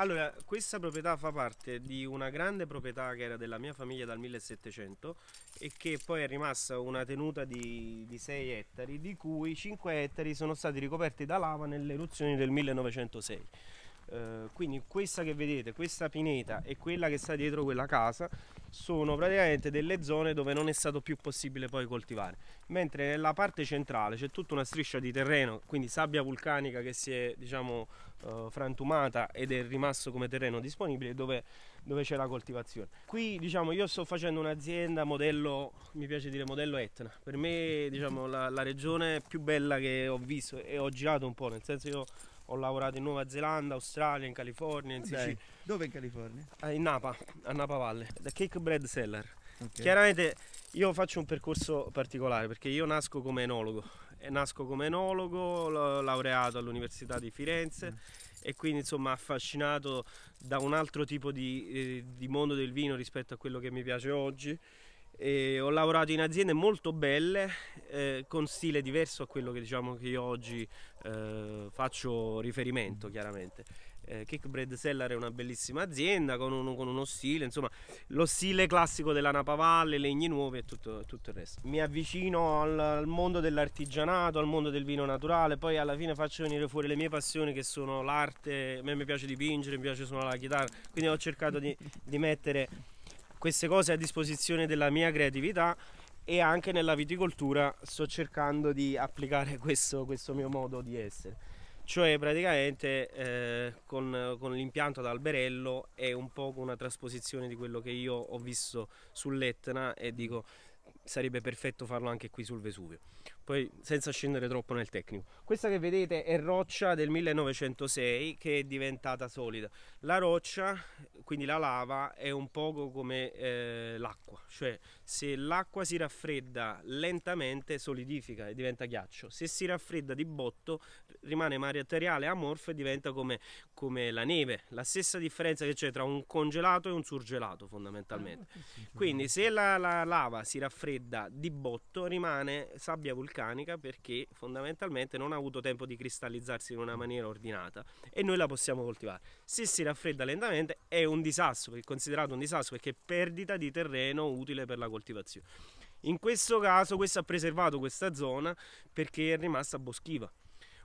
Allora, questa proprietà fa parte di una grande proprietà che era della mia famiglia dal 1700 e che poi è rimasta una tenuta di, di 6 ettari, di cui 5 ettari sono stati ricoperti da lava nelle eruzioni del 1906. Eh, quindi questa che vedete, questa pineta e quella che sta dietro quella casa sono praticamente delle zone dove non è stato più possibile poi coltivare mentre nella parte centrale c'è tutta una striscia di terreno quindi sabbia vulcanica che si è diciamo eh, frantumata ed è rimasto come terreno disponibile dove, dove c'è la coltivazione. Qui diciamo io sto facendo un'azienda modello, mi piace dire modello Etna, per me diciamo la, la regione più bella che ho visto e ho girato un po', nel senso io ho lavorato in Nuova Zelanda, Australia, in California, in Sicilia. dove in California? Ah, in Napa, a Napa Valle, da Cake Bread Seller. Okay. Chiaramente io faccio un percorso particolare perché io nasco come enologo, eh, nasco come enologo, laureato all'Università di Firenze mm. e quindi insomma affascinato da un altro tipo di, eh, di mondo del vino rispetto a quello che mi piace oggi. E eh, ho lavorato in aziende molto belle eh, con stile diverso a quello che diciamo che io oggi eh, faccio riferimento chiaramente eh, Kick Bread Cellar è una bellissima azienda con uno, con uno stile insomma lo stile classico della Napa Valle legni nuovi e tutto, tutto il resto mi avvicino al, al mondo dell'artigianato al mondo del vino naturale poi alla fine faccio venire fuori le mie passioni che sono l'arte a me mi piace dipingere mi piace suonare la chitarra quindi ho cercato di, di mettere queste cose a disposizione della mia creatività e anche nella viticoltura sto cercando di applicare questo, questo mio modo di essere. Cioè praticamente eh, con, con l'impianto ad alberello è un po' una trasposizione di quello che io ho visto sull'Etna e dico sarebbe perfetto farlo anche qui sul Vesuvio poi senza scendere troppo nel tecnico. Questa che vedete è roccia del 1906 che è diventata solida. La roccia, quindi la lava, è un poco come eh, l'acqua, cioè se l'acqua si raffredda lentamente solidifica e diventa ghiaccio, se si raffredda di botto rimane materiale amorfo e diventa come, come la neve, la stessa differenza che c'è tra un congelato e un surgelato fondamentalmente. Ah, quindi se la, la lava si raffredda di botto rimane sabbia vulcanica vulcanica perché fondamentalmente non ha avuto tempo di cristallizzarsi in una maniera ordinata e noi la possiamo coltivare. Se si raffredda lentamente è un disastro, è considerato un disastro perché è perdita di terreno utile per la coltivazione. In questo caso questo ha preservato questa zona perché è rimasta boschiva.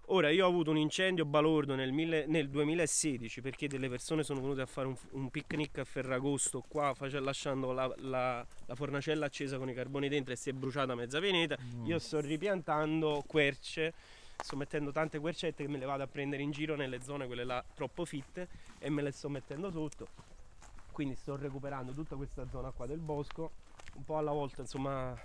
Ora, io ho avuto un incendio balordo nel, mille, nel 2016 perché delle persone sono venute a fare un, un picnic a Ferragosto qua face, lasciando la, la, la, fornacella accesa con i carboni dentro e si è bruciata mezza veneta. Mm. Io sto ripiantando querce, sto mettendo tante quercette che me le vado a prendere in giro nelle zone quelle là troppo fitte e me le sto mettendo sotto. Quindi sto recuperando tutta questa zona qua del bosco, un po' alla volta, insomma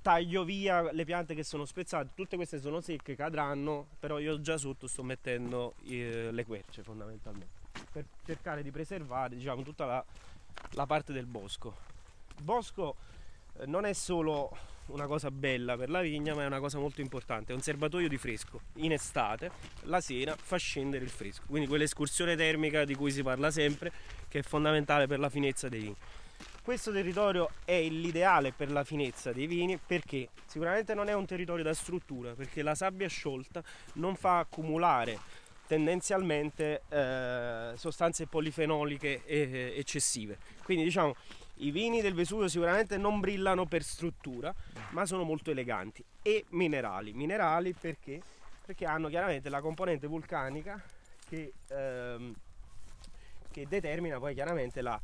taglio via le piante che sono spezzate, tutte queste sono secche, cadranno, però io già sotto sto mettendo eh, le querce fondamentalmente per cercare di preservare diciamo, tutta la, la, parte del bosco. Il bosco eh, non è solo una cosa bella per la vigna, ma è una cosa molto importante, è un serbatoio di fresco. In estate, la sera fa scendere il fresco, quindi quell'escursione termica di cui si parla sempre, che è fondamentale per la finezza dei vini. Questo territorio è l'ideale per la finezza dei vini perché sicuramente non è un territorio da struttura, perché la sabbia sciolta non fa accumulare tendenzialmente eh, sostanze polifenoliche e, eh, eh, eccessive. Quindi diciamo i vini del Vesuvio sicuramente non brillano per struttura, ma sono molto eleganti e minerali. Minerali perché? Perché hanno chiaramente la componente vulcanica che, ehm, che determina poi chiaramente la,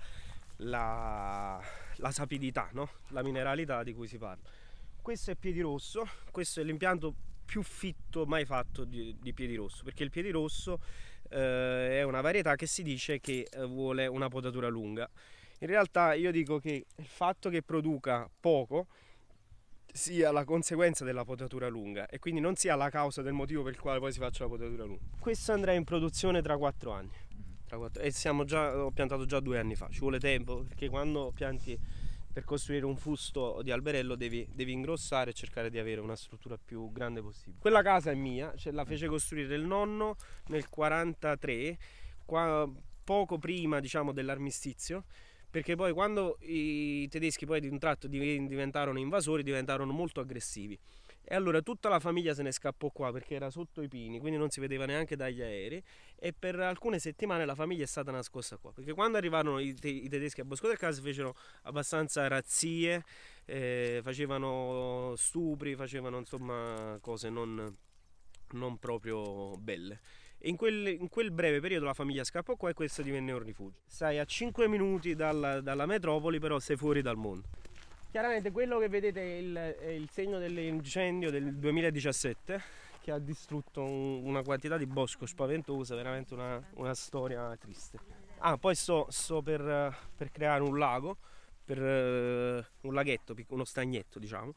la, la sapidità, no? la mineralità di cui si parla. Questo è Piedirosso, questo è l'impianto più fitto mai fatto di, di Piedirosso, perché il Piedirosso eh, è una varietà che si dice che eh, vuole una potatura lunga. In realtà io dico che il fatto che produca poco sia la conseguenza della potatura lunga e quindi non sia la causa del motivo per il quale poi si faccia la potatura lunga. Questo andrà in produzione tra 4 anni tra quattro, e siamo già, ho piantato già due anni fa, ci vuole tempo perché quando pianti per costruire un fusto di alberello devi, devi, ingrossare e cercare di avere una struttura più grande possibile. Quella casa è mia, ce la fece mm. costruire il nonno nel 43, qua, poco prima diciamo, dell'armistizio, perché poi quando i tedeschi poi di un tratto diventarono invasori diventarono molto aggressivi. E allora tutta la famiglia se ne scappò qua perché era sotto i pini, quindi non si vedeva neanche dagli aerei. E per alcune settimane la famiglia è stata nascosta qua. Perché quando arrivarono i, te- i tedeschi a Bosco del Caso fecero abbastanza razzie, eh, facevano stupri, facevano insomma cose non, non proprio belle. E in quel, in quel, breve periodo la famiglia scappò qua e questo divenne un rifugio. Stai a 5 minuti dalla, dalla metropoli, però sei fuori dal mondo. Chiaramente quello che vedete è il, è il segno dell'incendio del 2017 che ha distrutto un, una quantità di bosco spaventosa, veramente una, una storia triste. Ah, poi sto, sto per, per, creare un lago, per, eh, un laghetto, uno stagnetto diciamo,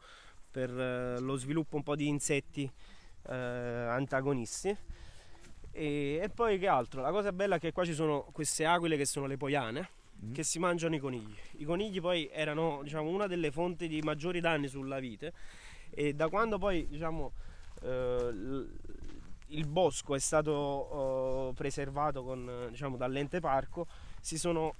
per eh, lo sviluppo un po' di insetti eh, antagonisti. E, e poi che altro? La cosa bella è che qua ci sono queste aquile che sono le poiane mm. che si mangiano i conigli. I conigli poi erano diciamo, una delle fonti di maggiori danni sulla vite e da quando poi diciamo, eh, il bosco è stato eh, preservato con, diciamo, dall'ente parco si sono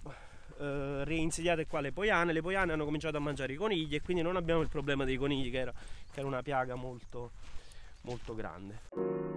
eh, reinsediate qua le poiane, le poiane hanno cominciato a mangiare i conigli e quindi non abbiamo il problema dei conigli che era, che era una piaga molto, molto grande.